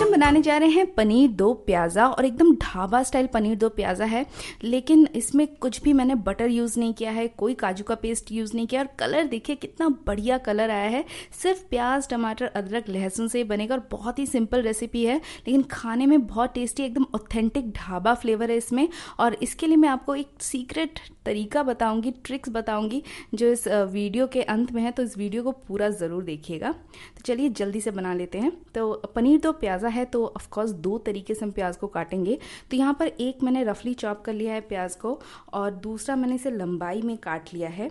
हम बनाने जा रहे हैं पनीर दो प्याज़ा और एकदम ढाबा स्टाइल पनीर दो प्याज़ा है लेकिन इसमें कुछ भी मैंने बटर यूज़ नहीं किया है कोई काजू का पेस्ट यूज़ नहीं किया और कलर देखिए कितना बढ़िया कलर आया है सिर्फ प्याज टमाटर अदरक लहसुन से ही बनेगा और बहुत ही सिंपल रेसिपी है लेकिन खाने में बहुत टेस्टी एकदम ऑथेंटिक ढाबा फ्लेवर है इसमें और इसके लिए मैं आपको एक सीक्रेट तरीका बताऊंगी ट्रिक्स बताऊंगी जो इस वीडियो के अंत में है तो इस वीडियो को पूरा ज़रूर देखिएगा तो चलिए जल्दी से बना लेते हैं तो पनीर तो प्याज़ा है तो ऑफ़कोर्स दो तरीके से हम प्याज को काटेंगे तो यहाँ पर एक मैंने रफली चॉप कर लिया है प्याज को और दूसरा मैंने इसे लंबाई में काट लिया है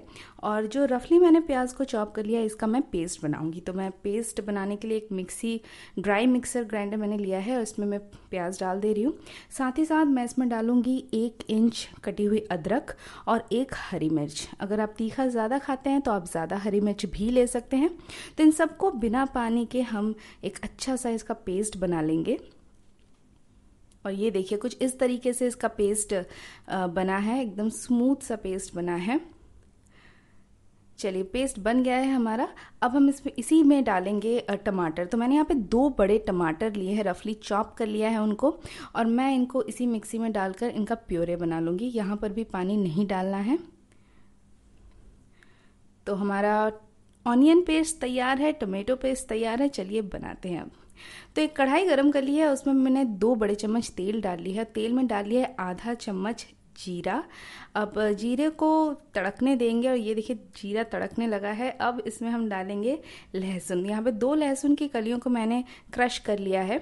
और जो रफली मैंने प्याज को चॉप कर लिया है इसका मैं पेस्ट बनाऊंगी तो मैं पेस्ट बनाने के लिए एक मिक्सी ड्राई मिक्सर ग्राइंडर मैंने लिया है और इसमें मैं प्याज डाल दे रही हूँ साथ ही साथ मैं इसमें डालूंगी एक इंच कटी हुई अदरक और एक हरी मिर्च अगर आप तीखा ज़्यादा खाते हैं तो आप ज़्यादा हरी मिर्च भी ले सकते हैं तो इन सबको बिना पानी के हम एक अच्छा सा इसका पेस्ट बना लेंगे और ये देखिए कुछ इस तरीके से इसका पेस्ट बना है एकदम स्मूथ सा पेस्ट बना है चलिए पेस्ट बन गया है हमारा अब हम इसमें इसी में डालेंगे टमाटर तो मैंने यहाँ पे दो बड़े टमाटर लिए हैं रफली चॉप कर लिया है उनको और मैं इनको इसी मिक्सी में डालकर इनका प्योरे बना लूँगी यहाँ पर भी पानी नहीं डालना है तो हमारा ऑनियन पेस्ट तैयार है टोमेटो पेस्ट तैयार है चलिए बनाते हैं अब तो एक कढ़ाई गरम कर ली है उसमें मैंने दो बड़े चम्मच तेल डाल लिया है तेल में डाल लिया है आधा चम्मच जीरा अब जीरे को तड़कने देंगे और ये देखिए जीरा तड़कने लगा है अब इसमें हम डालेंगे लहसुन यहाँ पे दो लहसुन की कलियों को मैंने क्रश कर लिया है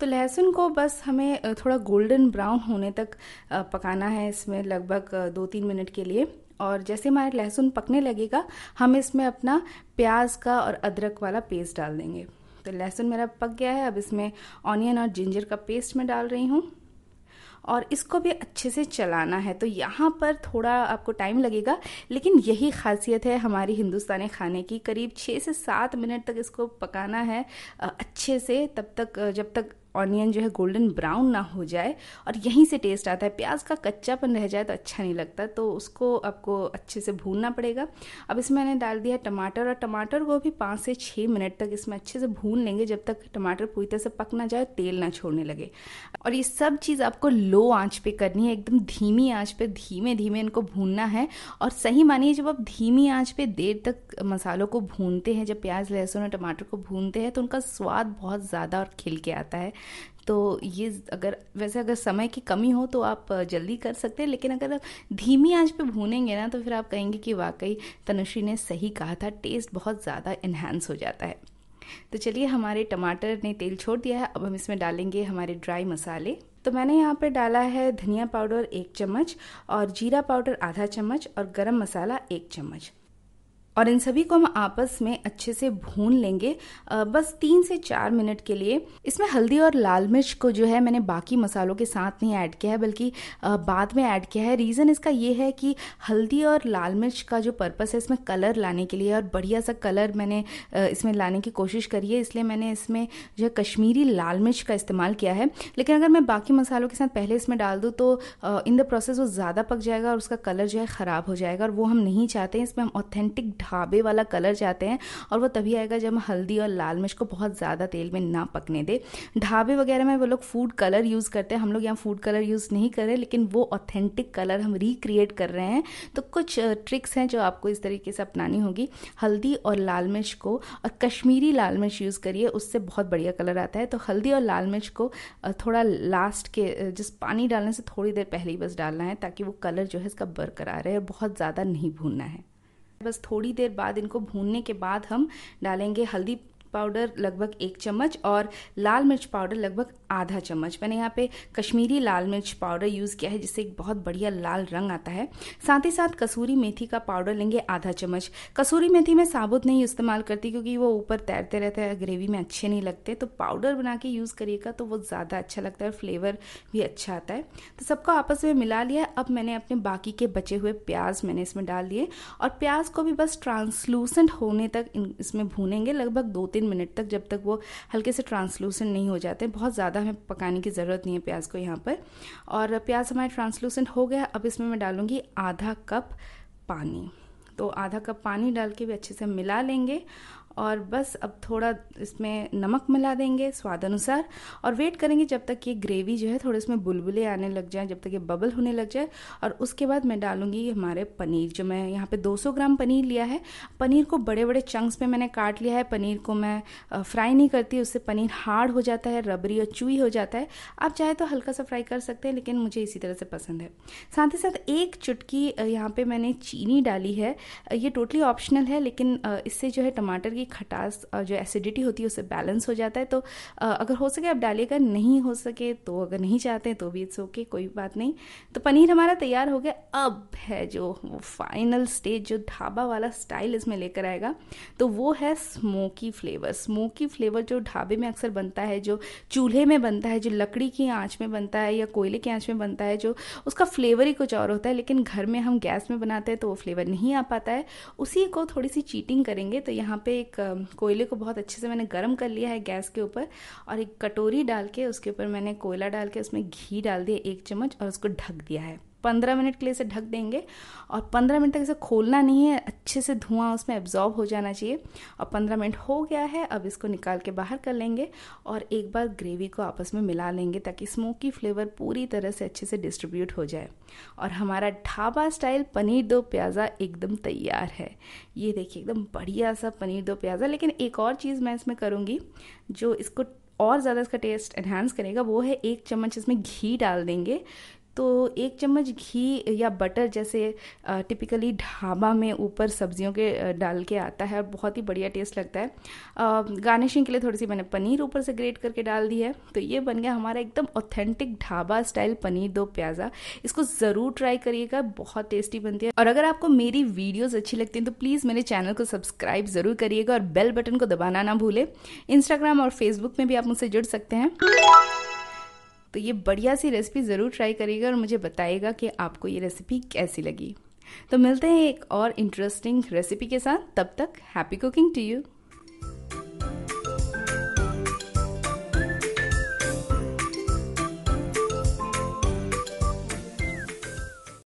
तो लहसुन को बस हमें थोड़ा गोल्डन ब्राउन होने तक पकाना है इसमें लगभग दो तीन मिनट के लिए और जैसे हमारा लहसुन पकने लगेगा हम इसमें अपना प्याज का और अदरक वाला पेस्ट डाल देंगे तो लहसुन मेरा पक गया है अब इसमें ऑनियन और जिंजर का पेस्ट मैं डाल रही हूँ और इसको भी अच्छे से चलाना है तो यहाँ पर थोड़ा आपको टाइम लगेगा लेकिन यही खासियत है हमारी हिंदुस्तानी खाने की करीब छः से सात मिनट तक इसको पकाना है अच्छे से तब तक जब तक ऑनियन जो है गोल्डन ब्राउन ना हो जाए और यहीं से टेस्ट आता है प्याज का कच्चापन रह जाए तो अच्छा नहीं लगता तो उसको आपको अच्छे से भूनना पड़ेगा अब इसमें मैंने डाल दिया टमाटर और टमाटर को भी पाँच से छः मिनट तक इसमें अच्छे से भून लेंगे जब तक टमाटर पूरी तरह से पक ना जाए तेल ना छोड़ने लगे और ये सब चीज़ आपको लो आँच पर करनी है एकदम धीमी आँच पर धीमे धीमे इनको भूनना है और सही मानिए जब आप धीमी आँच पर देर तक मसालों को भूनते हैं जब प्याज लहसुन और टमाटर को भूनते हैं तो उनका स्वाद बहुत ज़्यादा और खिल के आता है तो ये अगर वैसे अगर समय की कमी हो तो आप जल्दी कर सकते हैं लेकिन अगर आप धीमी आंच पे भूनेंगे ना तो फिर आप कहेंगे कि वाकई तनुश्री ने सही कहा था टेस्ट बहुत ज़्यादा इन्हेंस हो जाता है तो चलिए हमारे टमाटर ने तेल छोड़ दिया है अब हम इसमें डालेंगे हमारे ड्राई मसाले तो मैंने यहाँ पर डाला है धनिया पाउडर एक चम्मच और जीरा पाउडर आधा चम्मच और गरम मसाला एक चम्मच और इन सभी को हम आपस में अच्छे से भून लेंगे बस तीन से चार मिनट के लिए इसमें हल्दी और लाल मिर्च को जो है मैंने बाकी मसालों के साथ नहीं ऐड किया है बल्कि बाद में ऐड किया है रीज़न इसका ये है कि हल्दी और लाल मिर्च का जो पर्पस है इसमें कलर लाने के लिए और बढ़िया सा कलर मैंने इसमें लाने की कोशिश करी है इसलिए मैंने इसमें जो है कश्मीरी लाल मिर्च का इस्तेमाल किया है लेकिन अगर मैं बाकी मसालों के साथ पहले इसमें डाल दूँ तो इन द प्रोसेस वो ज़्यादा पक जाएगा और उसका कलर जो है ख़राब हो जाएगा और वो हम नहीं चाहते इसमें हम ऑथेंटिक ढाबे वाला कलर चाहते हैं और वो तभी आएगा जब हम हल्दी और लाल मिर्च को बहुत ज़्यादा तेल में ना पकने दे ढाबे वगैरह में वो लोग फूड कलर यूज़ करते हैं हम लोग यहाँ फूड कलर यूज़ नहीं कर रहे लेकिन वो ऑथेंटिक कलर हम रिक्रिएट कर रहे हैं तो कुछ ट्रिक्स हैं जो आपको इस तरीके से अपनानी होगी हल्दी और लाल मिर्च को और कश्मीरी लाल मिर्च यूज़ करिए उससे बहुत बढ़िया कलर आता है तो हल्दी और लाल मिर्च को थोड़ा लास्ट के जिस पानी डालने से थोड़ी देर पहले ही बस डालना है ताकि वो कलर जो है इसका बरकरार है और बहुत ज़्यादा नहीं भूनना है बस थोड़ी देर बाद इनको भूनने के बाद हम डालेंगे हल्दी पाउडर लगभग एक चम्मच और लाल मिर्च पाउडर लगभग आधा चम्मच मैंने यहाँ पे कश्मीरी लाल मिर्च पाउडर यूज़ किया है जिससे एक बहुत बढ़िया लाल रंग आता है साथ ही साथ कसूरी मेथी का पाउडर लेंगे आधा चम्मच कसूरी मेथी मैं साबुत नहीं इस्तेमाल करती क्योंकि वो ऊपर तैरते रहते हैं ग्रेवी में अच्छे नहीं लगते तो पाउडर बना के यूज़ करिएगा तो वो ज़्यादा अच्छा लगता है फ्लेवर भी अच्छा आता है तो सबको आपस में मिला लिया अब मैंने अपने बाकी के बचे हुए प्याज मैंने इसमें डाल दिए और प्याज को भी बस ट्रांसलूसेंट होने तक इसमें भूनेंगे लगभग दो तीन तीन मिनट तक जब तक वो हल्के से ट्रांसलूसेंट नहीं हो जाते बहुत ज़्यादा हमें पकाने की ज़रूरत नहीं है प्याज को यहाँ पर और प्याज हमारा ट्रांसलूसेंट हो गया अब इसमें मैं डालूँगी आधा कप पानी तो आधा कप पानी डाल के भी अच्छे से मिला लेंगे और बस अब थोड़ा इसमें नमक मिला देंगे स्वाद अनुसार और वेट करेंगे जब तक ये ग्रेवी जो है थोड़े इसमें बुलबुले आने लग जाएं जब तक ये बबल होने लग जाए और उसके बाद मैं डालूंगी हमारे पनीर जो मैं यहाँ पे 200 ग्राम पनीर लिया है पनीर को बड़े बड़े चंक्स में मैंने काट लिया है पनीर को मैं फ्राई नहीं करती उससे पनीर हार्ड हो जाता है रबरी और चुई हो जाता है आप चाहे तो हल्का सा फ्राई कर सकते हैं लेकिन मुझे इसी तरह से पसंद है साथ ही साथ एक चुटकी यहाँ पर मैंने चीनी डाली है ये टोटली ऑप्शनल है लेकिन इससे जो है टमाटर की की खटास जो एसिडिटी होती है उससे बैलेंस हो जाता है तो अगर हो सके आप डालिएगा नहीं हो सके तो अगर नहीं चाहते तो भी इट्स ओके कोई बात नहीं तो पनीर हमारा तैयार हो गया अब है जो फाइनल स्टेज जो ढाबा वाला स्टाइल इसमें लेकर आएगा तो वो है स्मोकी फ्लेवर स्मोकी फ्लेवर जो ढाबे में अक्सर बनता है जो चूल्हे में बनता है जो लकड़ी की आँच में बनता है या कोयले की आँच में बनता है जो उसका फ्लेवर ही कुछ और होता है लेकिन घर में हम गैस में बनाते हैं तो वो फ्लेवर नहीं आ पाता है उसी को थोड़ी सी चीटिंग करेंगे तो यहाँ पे एक एक कोयले को बहुत अच्छे से मैंने गर्म कर लिया है गैस के ऊपर और एक कटोरी डाल के उसके ऊपर मैंने कोयला डाल के उसमें घी डाल दिया एक चम्मच और उसको ढक दिया है पंद्रह मिनट के लिए इसे ढक देंगे और पंद्रह मिनट तक इसे खोलना नहीं है अच्छे से धुआं उसमें एब्जॉर्ब हो जाना चाहिए और पंद्रह मिनट हो गया है अब इसको निकाल के बाहर कर लेंगे और एक बार ग्रेवी को आपस में मिला लेंगे ताकि स्मोकी फ्लेवर पूरी तरह से अच्छे से डिस्ट्रीब्यूट हो जाए और हमारा ढाबा स्टाइल पनीर दो प्याज़ा एकदम तैयार है ये देखिए एकदम बढ़िया सा पनीर दो प्याज़ा लेकिन एक और चीज़ मैं इसमें करूँगी जो इसको और ज़्यादा इसका टेस्ट एनहांस करेगा वो है एक चम्मच इसमें घी डाल देंगे तो एक चम्मच घी या बटर जैसे टिपिकली ढाबा में ऊपर सब्जियों के डाल के आता है और बहुत ही बढ़िया टेस्ट लगता है गार्निशिंग के लिए थोड़ी सी मैंने पनीर ऊपर से ग्रेट करके डाल दी है तो ये बन गया हमारा एकदम ऑथेंटिक ढाबा स्टाइल पनीर दो प्याज़ा इसको ज़रूर ट्राई करिएगा बहुत टेस्टी बनती है और अगर आपको मेरी वीडियोज़ अच्छी लगती हैं तो प्लीज़ मेरे चैनल को सब्सक्राइब ज़रूर करिएगा और बेल बटन को दबाना ना भूलें इंस्टाग्राम और फेसबुक में भी आप मुझसे जुड़ सकते हैं तो ये बढ़िया सी रेसिपी ज़रूर ट्राई करिएगा और मुझे बताइएगा कि आपको ये रेसिपी कैसी लगी तो मिलते हैं एक और इंटरेस्टिंग रेसिपी के साथ तब तक हैप्पी कुकिंग टू यू